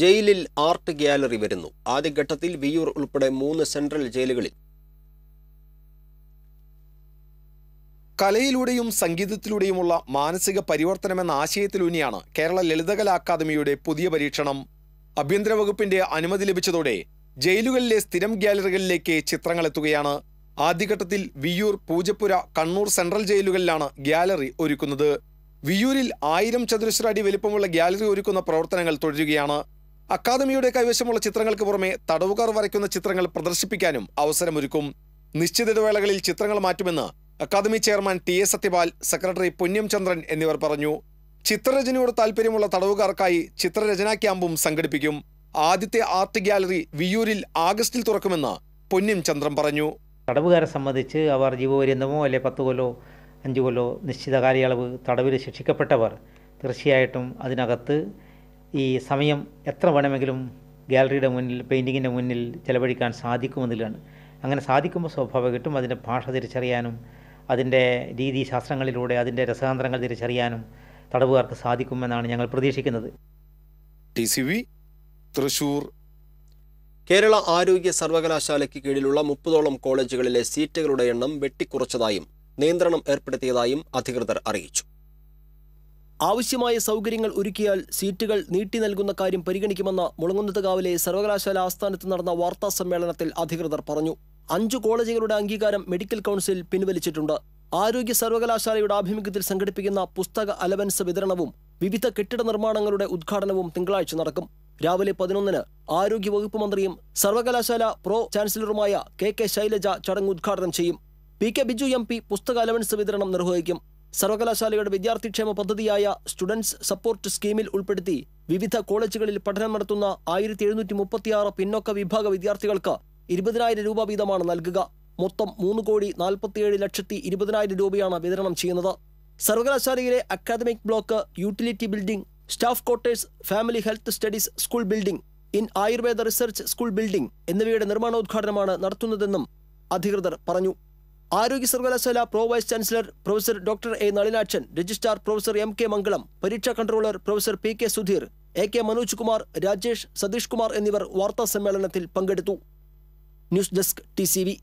ജയിലിൽ art gallery വരുന്നു ആദ്യഘട്ടത്തിൽ വിയൂർ ഉൾപ്പെടെ മൂന്ന് സെൻട്രൽ ജയിലുകളിൽ കലയിലൂടെയും സംഗീതത്തിലൂടെയുമുള്ള മാനസിക പരിവർത്തനം എന്ന ആശയത്തിലൂന്നിയാണ് കേരള ലളിതകലാ അക്കാദമിയുടെ പുതിയ പരീക്ഷണം ആഭ്യന്തര വകുപ്പിന്റെ അനുമതി ലഭിച്ചതോടെ ജയിലുകളിലെ സ്ഥിരം ഗ്യാലറികളിലേക്ക് ചിത്രങ്ങൾ എത്തുകയാണ് ആദ്യഘട്ടത്തിൽ വിയൂർ പൂജപ്പുര കണ്ണൂർ സെൻട്രൽ ജയിലുകളിലാണ് ഗ്യാലറി ഒരുക്കുന്നത് വിയൂരിൽ ആയിരം ചതുരശ്ര അടി വലിപ്പമുള്ള ഗ്യാലറി ഒരുക്കുന്ന പ്രവർത്തനങ്ങൾ തുടരുകയാണ് അക്കാദമിയുടെ കൈവശമുള്ള ചിത്രങ്ങൾക്ക് പുറമെ തടവുകാർ വരയ്ക്കുന്ന ചിത്രങ്ങൾ പ്രദർശിപ്പിക്കാനും അവസരമൊരുക്കും നിശ്ചിത ഇടവേളകളിൽ ചിത്രങ്ങൾ മാറ്റുമെന്ന് academy chairman T A Sathyapal secretary Punyam Chandran എന്നിവർ പറഞ്ഞു ചിത്രരചനയോട് താൽപ്പര്യമുള്ള തടവുകാർക്കായി ചിത്രരചനാ ക്യാമ്പും സംഘടിപ്പിക്കും ആദ്യത്തെ ആർട്ട് ഗ്യാലറി വിയൂരിൽ ആഗസ്റ്റിൽ തുറക്കുമെന്ന് പൊന്യം ചന്ദ്രൻ പറഞ്ഞു തടവുകാരെ സംബന്ധിച്ച് അവർ ജീവപര്യന്തമോ അല്ലെ പത്ത് കൊല്ലോ അഞ്ച് കൊല്ലോ നിശ്ചിത കാലയളവ് തടവിൽ ശിക്ഷിക്കപ്പെട്ടവർ തീർച്ചയായിട്ടും അതിനകത്ത് ഈ സമയം എത്ര വേണമെങ്കിലും ഗാലറിയുടെ മുന്നിൽ പെയിൻറ്റിങ്ങിൻ്റെ മുന്നിൽ ചെലവഴിക്കാൻ സാധിക്കുമെന്നുള്ളതാണ് അങ്ങനെ സാധിക്കുമ്പോൾ സ്വാഭാവികമായിട്ടും അതിൻ്റെ ഭാഷ തിരിച്ചറിയാനും അതിൻ്റെ രീതിശാസ്ത്രങ്ങളിലൂടെ അതിൻ്റെ രസതന്ത്രങ്ങൾ തിരിച്ചറിയാനും തടവുകാർക്ക് സാധിക്കുമെന്നാണ് ഞങ്ങൾ പ്രതീക്ഷിക്കുന്നത് തൃശൂർ കേരള ആരോഗ്യ സർവകലാശാലയ്ക്ക് കീഴിലുള്ള മുപ്പതോളം കോളേജുകളിലെ സീറ്റുകളുടെ എണ്ണം വെട്ടിക്കുറച്ചതായും നിയന്ത്രണം ഏർപ്പെടുത്തിയതായും അധികൃതർ അറിയിച്ചു ആവശ്യമായ സൗകര്യങ്ങൾ ഒരുക്കിയാൽ സീറ്റുകൾ നീട്ടി നൽകുന്ന കാര്യം പരിഗണിക്കുമെന്ന് മുളങ്കുന്നത്തുകാവിലെ സർവകലാശാല ആസ്ഥാനത്ത് നടന്ന വാർത്താ സമ്മേളനത്തിൽ അധികൃതർ പറഞ്ഞു അഞ്ചു കോളേജുകളുടെ അംഗീകാരം മെഡിക്കൽ കൗൺസിൽ പിൻവലിച്ചിട്ടുണ്ട് ആരോഗ്യ സർവകലാശാലയുടെ ആഭിമുഖ്യത്തിൽ സംഘടിപ്പിക്കുന്ന പുസ്തക അലവൻസ് വിതരണവും വിവിധ കെട്ടിട നിർമ്മാണങ്ങളുടെ ഉദ്ഘാടനവും തിങ്കളാഴ്ച നടക്കും രാവിലെ പതിനൊന്നിന് ആരോഗ്യ വകുപ്പ് മന്ത്രിയും സർവകലാശാല പ്രോ ചാൻസലറുമായ കെ കെ ശൈലജ ചടങ്ങ് ഉദ്ഘാടനം ചെയ്യും P K Biju M P പുസ്തക അലവൻസ് വിതരണം നിർവഹിക്കും സർവകലാശാലയുടെ വിദ്യാർത്ഥിക്ഷേമ പദ്ധതിയായ സ്റ്റുഡൻസ് സപ്പോർട്ട് സ്കീമിൽ ഉൾപ്പെടുത്തി വിവിധ കോളേജുകളിൽ പഠനം നടത്തുന്ന ആയിരത്തി എഴുന്നൂറ്റി മുപ്പത്തിയാറ് പിന്നോക്ക വിഭാഗ വിദ്യാർത്ഥികൾക്ക് ഇരുപതിനായിരം രൂപ വീതമാണ് നൽകുക മൊത്തം മൂന്ന് കോടി നാൽപ്പത്തിയേഴ് ലക്ഷത്തി ഇരുപതിനായിരം രൂപയാണ് വിതരണം ചെയ്യുന്നത് സർവകലാശാലയിലെ academic block utility building staff quarters family health studies school building in Ayurveda research school building എന്നിവയുടെ നിർമ്മാണോദ്ഘാടനമാണ് നടത്തുന്നതെന്നും അധികൃതർ പറഞ്ഞു ആരോഗ്യ സർവകലാശാല pro vice chancellor professor doctor A Nalinakshan registrar professor M K Mangalam പരീക്ഷാ controller professor P K Sudheer A K Manoj Kumar Rajesh Sathish Kumar എന്നിവർ വാർത്താ സമ്മേളനത്തിൽ പങ്കെടുത്തു ന്യൂസ് ഡെസ്ക് ടി